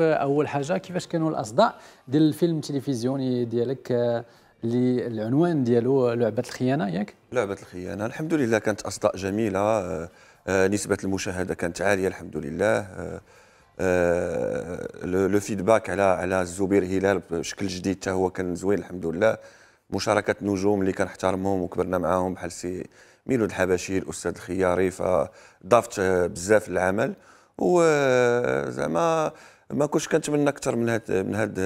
اول حاجه كيفاش كانوا الاصداء ديال الفيلم التلفزيوني ديالك آه، اللي العنوان ديالو لعبه الخيانه ياك لعبه الخيانه الحمد لله كانت اصداء جميله آه، آه، نسبه المشاهده كانت عاليه الحمد لله لو فيدباك على على الزبير هلال بشكل جديد حتى هو كان زوين الحمد لله مشاركه نجوم اللي كنحترمهم وكبرنا معاهم بحال سي ميلود الحبشي الاستاذ الخياري فضافت بزاف للعمل وزعما ما كنتش كنتمنى اكثر من هاد من هاد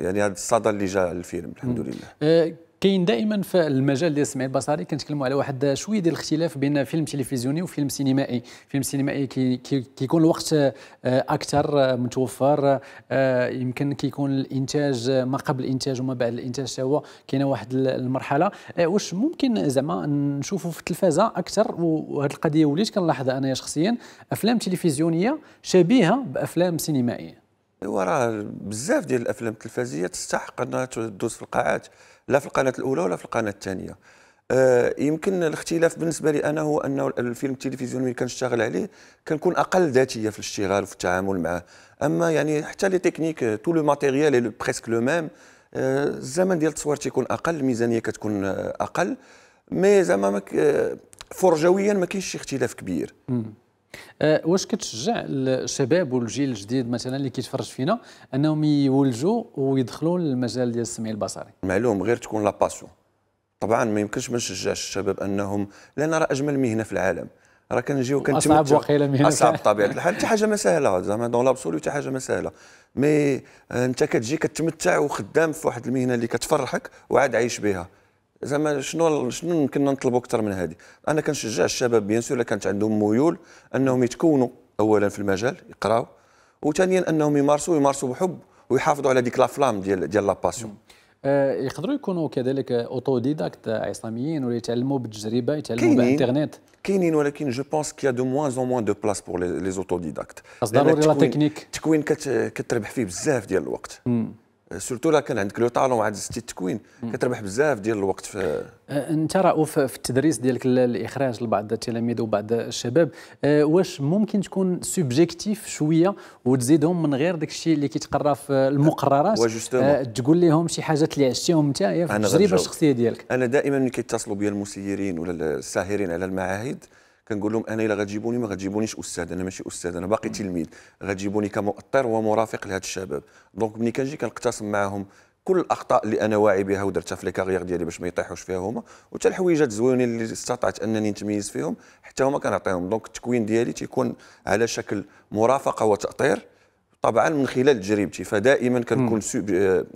يعني هاد الصدى اللي جا للفيلم الحمد لله أه كاين دائما في المجال ديال السمع البصري كنتكلموا على واحد شويه ديال الاختلاف بين فيلم تلفزيوني وفيلم سينمائي فيلم سينمائي كيكون كي كي الوقت أه، اكثر أه، متوفر أه، يمكن كيكون الانتاج ما قبل الانتاج وما بعد الانتاج هو كاينه واحد المرحله واش ممكن زعما نشوفوا في التلفازه اكثر وهذه القضيه وليت كنلاحظها انا شخصيا افلام تلفزيونيه شبيهه بافلام سينمائيه ايوا راه بزاف ديال الافلام التلفزيونيه تستحق انها تدوز في القاعات لا في القناه الاولى ولا في القناه الثانيه آه يمكن الاختلاف بالنسبه لي انا هو انه الفيلم التلفزيوني اللي كنشتغل عليه كنكون اقل ذاتيه في الاشتغال وفي التعامل معه اما يعني حتى لي تكنيك تو لو ماتيريال بريسك لو ميم الزمن ديال التصوير تيكون اقل الميزانيه كتكون اقل مي زعما فرجويا آه، ما كاينش اختلاف كبير أه، واش كتشجع الشباب والجيل الجديد مثلا اللي كيتفرج فينا انهم يولجوا ويدخلوا للمجال ديال السمع البصري معلوم غير تكون لا باسيون طبعا ما يمكنش ما نشجعش الشباب انهم لان راه اجمل مهنه في العالم راه كنجيو كنتمتع اصعب وقيله مهنه اصعب بطبيعه الحال حتى حاجه ما سهله زعما دون لابسولو حتى حاجه ما سهله مي أه، انت كتجي كتمتع وخدام في واحد المهنه اللي كتفرحك وعاد عايش بها زعما شنو شنو يمكن نطلبوا اكثر من هذه انا كنشجع الشباب بيان سور كانت عندهم ميول انهم يتكونوا اولا في المجال يقراوا وثانيا انهم يمارسوا يمارسوا بحب ويحافظوا على ديك لافلام ديال ديال لاباسيون آه، يقدروا يكونوا كذلك اوتو ديداكت عصاميين ولا يتعلموا بالتجربه يتعلموا بالانترنت كاينين ولكن جو بونس كيا دو موان اون موان دو بلاس بور لي زوتو ديداكت ضروري لا تكنيك التكوين كتربح فيه بزاف ديال الوقت مم. سورتو لا كان عندك لو طالون وعند ستي التكوين كتربح بزاف ديال الوقت في أه، انت راهو في التدريس ديالك الاخراج لبعض التلاميذ وبعض الشباب أه، واش ممكن تكون سوبجيكتيف شويه وتزيدهم من غير داك الشيء اللي كيتقرا في المقررات أه، تقول لهم شي حاجات اللي عشتيهم انت في التجربه الشخصيه ديالك انا دائما ملي كيتصلوا بيا المسيرين ولا الساهرين على المعاهد كنقول لهم انا الا غتجيبوني ما غتجيبونيش استاذ انا ماشي استاذ انا باقي تلميذ غتجيبوني كمؤطر ومرافق لهذا الشباب دونك ملي كنجي كنقتسم معاهم كل الاخطاء اللي انا واعي بها ودرتها في الكارير ديالي باش ما يطيحوش فيها هما وحتى الحويجات الزوينين اللي استطعت انني نتميز فيهم حتى هما كنعطيهم دونك التكوين ديالي تيكون على شكل مرافقه وتاطير طبعا من خلال تجربتي فدائما كنكون آه،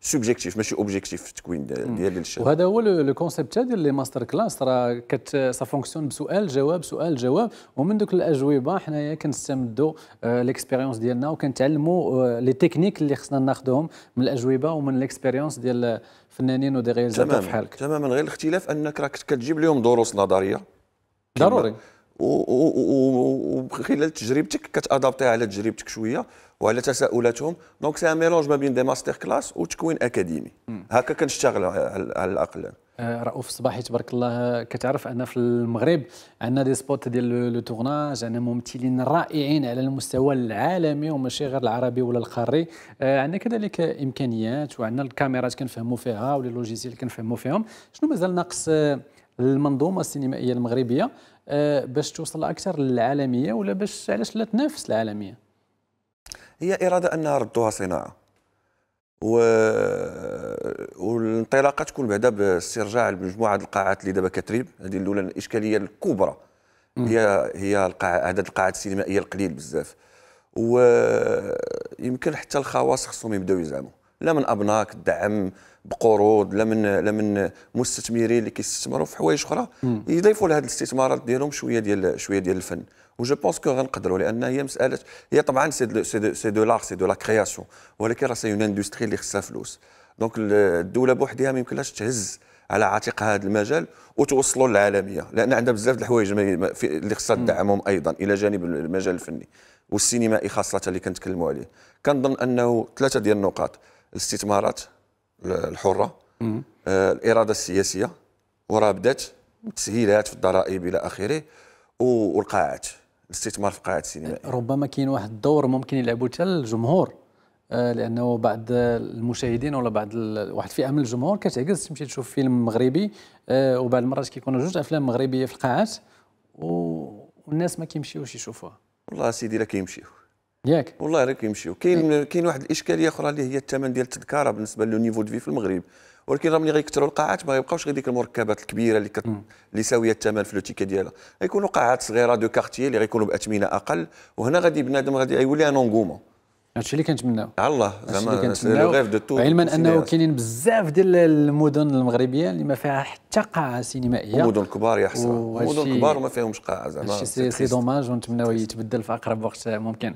سوبجيكتيف ماشي اوبجيكتيف في التكوين ديال الشيء وهذا هو لو كونسيبت ديال لي ماستر كلاس راه كت سا فونكسيون بسؤال جواب سؤال جواب ومن دوك الاجوبه حنايا كنستمدوا آه، ليكسبيريونس ديالنا وكنتعلموا آه، لي تكنيك اللي خصنا ناخذهم من الاجوبه ومن ليكسبيريونس ديال الفنانين ودي غير تماما بحالك تماما غير الاختلاف انك راك كتجيب لهم دروس نظريه ضروري وخلال تجربتك كتادابتي على تجربتك شويه وعلى تساؤلاتهم دونك سي ميلونج ما بين دي ماستر كلاس وتكوين اكاديمي هكا كنشتغل على الاقل آه، رؤوف صباحي تبارك الله كتعرف ان في المغرب عندنا دي سبوت ديال لو تورناج عندنا ممثلين رائعين على المستوى العالمي وماشي غير العربي ولا القاري آه، عندنا كذلك امكانيات وعندنا الكاميرات كنفهموا فيها ولي لوجيسيال كنفهموا فيهم شنو مازال ناقص آه، المنظومه السينمائيه المغربيه آه، باش توصل اكثر للعالميه ولا باش علاش لا تنافس العالميه هي اراده انها ردوها صناعه و... والانطلاقه تكون بعدا باسترجاع مجموعه القاعات اللي دابا كتريب هذه الاولى الاشكاليه الكبرى هي هي القاع عدد القاعات السينمائيه القليل بزاف ويمكن حتى الخواص خصهم يبداو يزعموا لا من ابناك الدعم بقروض لا من لا من مستثمرين اللي كيستثمروا في حوايج اخرى يضيفوا لهذه الاستثمارات ديالهم شويه ديال شويه ديال الفن وجو بونس كو غنقدروا لان هي مساله هي طبعا سي دو سي دو لار سي دو لا كرياسيون ولكن راه سي اون اندستري اللي خصها فلوس دونك الدوله بوحدها ما يمكنلاش تهز على عاتق هذا المجال وتوصلوا للعالميه لان عندها بزاف د الحوايج اللي خصها تدعمهم ايضا الى جانب المجال الفني والسينمائي خاصه اللي كنتكلموا عليه كنظن انه ثلاثه ديال النقاط الاستثمارات الحره آه، الاراده السياسيه وراه بدات تسهيلات في الضرائب الى اخره والقاعات الاستثمار في القاعات السينمائيه ربما كاين واحد الدور ممكن يلعبوا حتى الجمهور آه، لانه بعض المشاهدين ولا بعض واحد الفئه من الجمهور كتعكس تمشي تشوف فيلم مغربي آه، وبعض المرات كيكونوا جوج افلام مغربيه في القاعات والناس ما كيمشيوش يشوفوها والله سيدي لا كيمشيو ياك والله راك يمشيو كاين إيه. كاين واحد الاشكاليه اخرى اللي هي الثمن ديال التذكره بالنسبه لو نيفو دو في في المغرب ولكن راه ملي غيكثروا القاعات ما يبقاوش غير ديك المركبات الكبيره اللي كت... اللي ساويه الثمن في تيكي ديالها غيكونوا قاعات صغيره دو كارتيي اللي غيكونوا باثمنه اقل وهنا غادي بنادم غادي يولي ان اونغومون هادشي اللي كنتمناو على الله زعما لو غيف دو تو علما انه كاينين بزاف ديال المدن المغربيه اللي ما فيها حتى قاعه سينمائيه مدن كبار يا حسن مدن كبار وما فيهمش قاعه زعما سي دوماج ونتمناو يتبدل في اقرب وقت ممكن